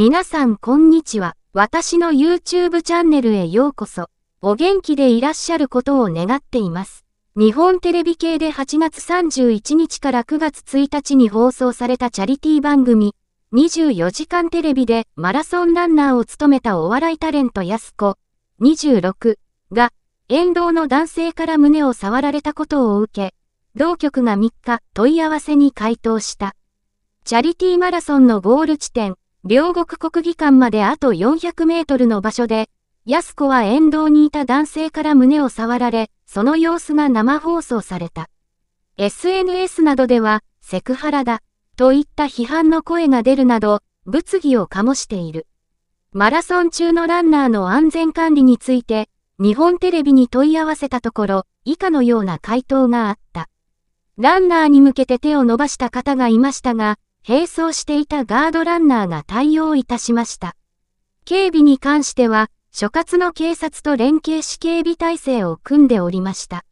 皆さんこんにちは。私の YouTube チャンネルへようこそ。お元気でいらっしゃることを願っています。日本テレビ系で8月31日から9月1日に放送されたチャリティ番組、24時間テレビでマラソンランナーを務めたお笑いタレント安子26が、沿道の男性から胸を触られたことを受け、同局が3日問い合わせに回答した。チャリティーマラソンのゴール地点、両国国技館まであと400メートルの場所で、安子は沿道にいた男性から胸を触られ、その様子が生放送された。SNS などでは、セクハラだ、といった批判の声が出るなど、物議を醸している。マラソン中のランナーの安全管理について、日本テレビに問い合わせたところ、以下のような回答があった。ランナーに向けて手を伸ばした方がいましたが、並走していたガードランナーが対応いたしました。警備に関しては、所轄の警察と連携し警備体制を組んでおりました。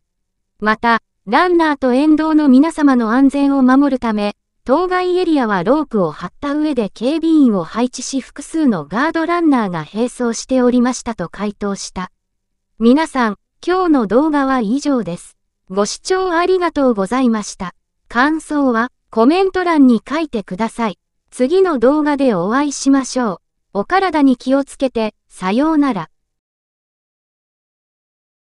また、ランナーと沿道の皆様の安全を守るため、当該エリアはロープを張った上で警備員を配置し複数のガードランナーが並走しておりましたと回答した。皆さん、今日の動画は以上です。ご視聴ありがとうございました。感想はコメント欄に書いてください。次の動画でお会いしましょう。お体に気をつけて、さようなら。